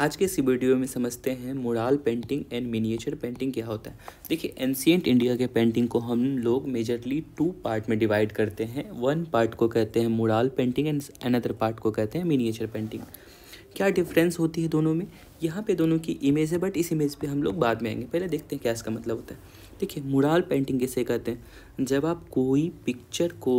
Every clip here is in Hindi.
आज के इस वीडियो में समझते हैं mural painting and miniature painting क्या होता है देखिए एंशियट इंडिया के पेंटिंग को हम लोग मेजरली टू पार्ट में डिवाइड करते हैं वन पार्ट को कहते हैं mural painting and another part को कहते हैं मिनिएचर पेंटिंग क्या डिफरेंस होती है दोनों में यहाँ पे दोनों की इमेज है बट इस इमेज पे हम लोग बाद में आएंगे पहले देखते हैं क्या इसका मतलब होता है देखिए मुराल पेंटिंग किसे कहते हैं जब आप कोई पिक्चर को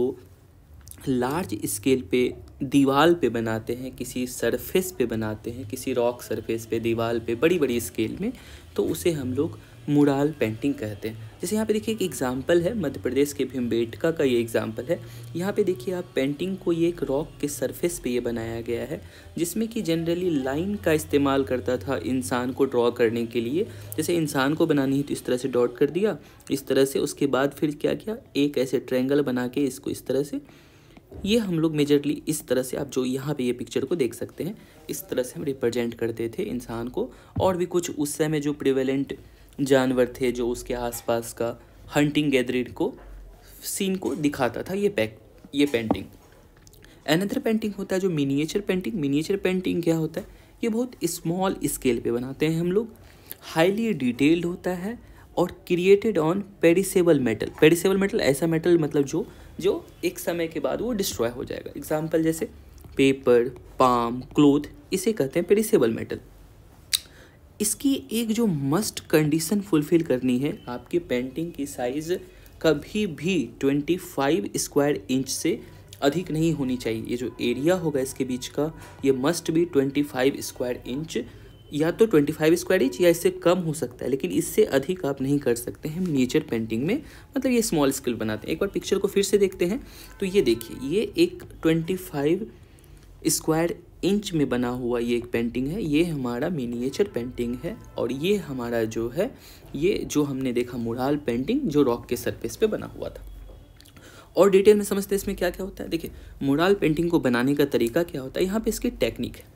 लार्ज स्केल पे दीवार पे बनाते हैं किसी सरफेस पे बनाते हैं किसी रॉक सरफेस पे दीवार पे बड़ी बड़ी स्केल में तो उसे हम लोग मुराल पेंटिंग कहते हैं जैसे यहाँ पे देखिए एक एग्जाम्पल है मध्य प्रदेश के भीमबेटका का ये एग्जाम्पल है यहाँ पे देखिए आप पेंटिंग को ये एक रॉक के सरफेस पे ये बनाया गया है जिसमें कि जनरली लाइन का इस्तेमाल करता था इंसान को ड्रॉ करने के लिए जैसे इंसान को बनानी है तो इस तरह से डॉट कर दिया इस तरह से उसके बाद फिर क्या किया एक ऐसे ट्रैंगल बना के इसको इस तरह से ये हम लोग मेजरली इस तरह से आप जो यहाँ पे ये पिक्चर को देख सकते हैं इस तरह से हम रिप्रेजेंट करते थे इंसान को और भी कुछ उस समय जो प्रिवेलेंट जानवर थे जो उसके आसपास का हंटिंग गैदरिंग को सीन को दिखाता था ये पैक ये पेंटिंग एनदर पेंटिंग होता है जो मिनिएचर पेंटिंग मिनिएचर पेंटिंग क्या होता है ये बहुत स्मॉल स्केल पे बनाते हैं हम लोग हाईली डिटेल्ड होता है और created on perishable metal perishable metal ऐसा मेटल मतलब जो जो एक समय के बाद वो डिस्ट्रॉय हो जाएगा एग्जाम्पल जैसे पेपर पाम क्लोथ इसे कहते हैं पेरिसेबल मेटल इसकी एक जो मस्ट कंडीशन फुलफिल करनी है आपकी पेंटिंग की साइज़ कभी भी ट्वेंटी फाइव स्क्वायर इंच से अधिक नहीं होनी चाहिए ये जो एरिया होगा इसके बीच का ये मस्ट भी ट्वेंटी फाइव स्क्वायर इंच या तो 25 स्क्वायर इंच या इससे कम हो सकता है लेकिन इससे अधिक आप नहीं कर सकते हैं मिनिएचर पेंटिंग में मतलब ये स्मॉल स्केल बनाते हैं एक बार पिक्चर को फिर से देखते हैं तो ये देखिए ये एक 25 स्क्वायर इंच में बना हुआ ये एक पेंटिंग है ये हमारा मिनिएचर पेंटिंग है और ये हमारा जो है ये जो हमने देखा मुराल पेंटिंग जो रॉक के सरफेस पे बना हुआ था और डिटेल में समझते हैं इसमें क्या क्या होता है देखिए मुराल पेंटिंग को बनाने का तरीका क्या होता है यहाँ पे इसकी टेक्निक है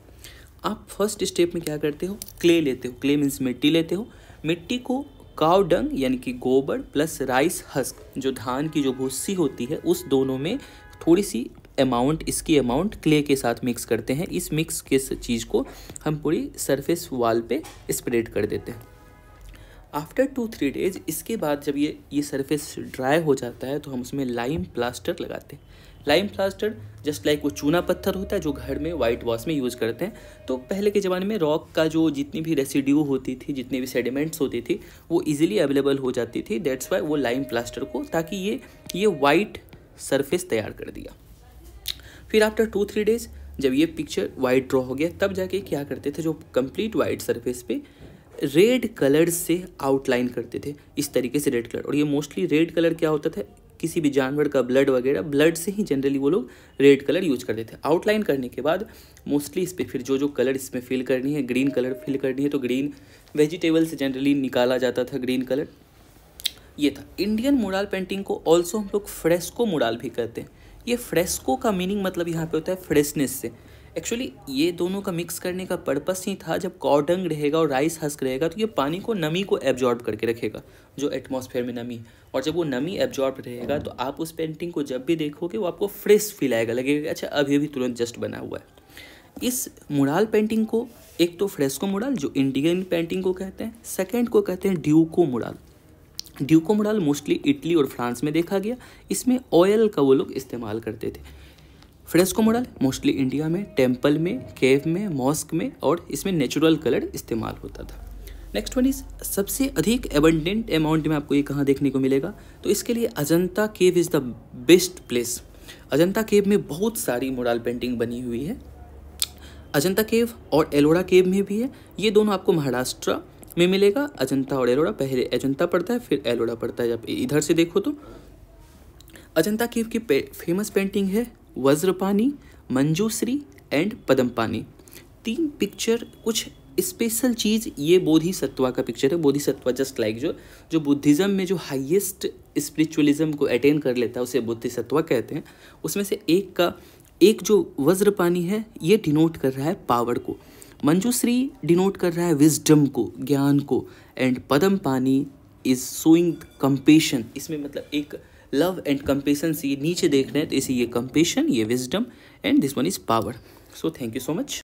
आप फर्स्ट स्टेप में क्या करते हो क्ले लेते हो क्ले मीन्स मिट्टी लेते हो मिट्टी को काव डंग यानी कि गोबर प्लस राइस हस्क जो धान की जो भूसी होती है उस दोनों में थोड़ी सी अमाउंट इसकी अमाउंट क्ले के साथ मिक्स करते हैं इस मिक्स के चीज़ को हम पूरी सरफेस वाल पे स्प्रेड कर देते हैं आफ्टर टू थ्री डेज इसके बाद जब ये ये सरफेस ड्राई हो जाता है तो हम उसमें लाइम प्लास्टर लगाते हैं लाइम प्लास्टर जस्ट लाइक वो चूना पत्थर होता है जो घर में वाइट वॉश में यूज़ करते हैं तो पहले के ज़माने में रॉक का जो जितनी भी रेसिड्यू होती थी जितनी भी सेडिमेंट्स होती थी वो इजीली अवेलेबल हो जाती थी दैट्स वाई वो लाइम प्लास्टर को ताकि ये ये वाइट सरफेस तैयार कर दिया फिर आफ्टर टू थ्री डेज जब ये पिक्चर वाइट ड्रॉ हो गया तब जाके क्या करते थे जो कंप्लीट वाइट सरफेस पे रेड कलर से आउटलाइन करते थे इस तरीके से रेड कलर और ये मोस्टली रेड कलर क्या होता था किसी भी जानवर का ब्लड वगैरह ब्लड से ही जनरली वो लोग रेड कलर यूज करते थे आउटलाइन करने के बाद मोस्टली इस पर फिर जो जो कलर इसमें फिल करनी है ग्रीन कलर फिल करनी है तो ग्रीन वेजिटेबल से जनरली निकाला जाता था ग्रीन कलर ये था इंडियन मुराल पेंटिंग को ऑल्सो हम लोग फ्रेस्को मुराल भी कहते हैं ये फ्रेस्को का मीनिंग मतलब यहाँ पे होता है फ्रेशनेस से एक्चुअली ये दोनों का मिक्स करने का पर्पस ही था जब कॉडंग रहेगा और राइस हस्क रहेगा तो ये पानी को नमी को एब्जॉर्ब करके रखेगा जो एटमॉस्फेयर में नमी और जब वो नमी एब्जॉर्ब रहेगा तो आप उस पेंटिंग को जब भी देखोगे वो आपको फ्रेश फील आएगा लगेगा अच्छा अभी अभी तुरंत जस्ट बना हुआ है इस मुराल पेंटिंग को एक तो फ्रेस्को मुराल जो इंडियन पेंटिंग को कहते हैं सेकेंड को कहते हैं duco mural duco mural mostly Italy और फ्रांस में देखा गया इसमें ऑयल का वो लोग इस्तेमाल करते थे फ्रेस्को मॉडल मोस्टली इंडिया में टेम्पल में केव में मॉस्क में और इसमें नेचुरल कलर इस्तेमाल होता था नेक्स्ट वन इज़ सबसे अधिक एबंडेंट अमाउंट में आपको ये कहाँ देखने को मिलेगा तो इसके लिए Ajanta cave is the best place Ajanta cave में बहुत सारी मोडाल पेंटिंग बनी हुई है अजंता केव और एलोरा केव में भी है ये दोनों आपको महाराष्ट्र में मिलेगा अजंता और एलोरा पहले अजंता पड़ता है फिर एलोरा पड़ता है जब इधर से देखो तो अजंता केव की पे, फेमस पेंटिंग है वज्रपानी मंजूश्री एंड पदमपानी तीन पिक्चर कुछ स्पेशल चीज़ ये बोधिसत्वा का पिक्चर है बोधिसत्वा जस्ट लाइक जो जो बुद्धिज़्म में जो हाईएस्ट स्पिरिचुअलिज्म को अटेन कर लेता है उसे बुद्धिसत्वा कहते हैं उसमें से एक का एक जो वज्रपानी है ये डिनोट कर रहा है पावर को मंजूश्री डिनोट कर रहा है विजडम को ज्ञान को एंड पदम पानी इज सोइंग कंपेशन इसमें मतलब एक लव एंड कंपेशन से ये नीचे देख रहे हैं तो इसी ये कम्पेशन ये wisdom and this one is power so thank you so much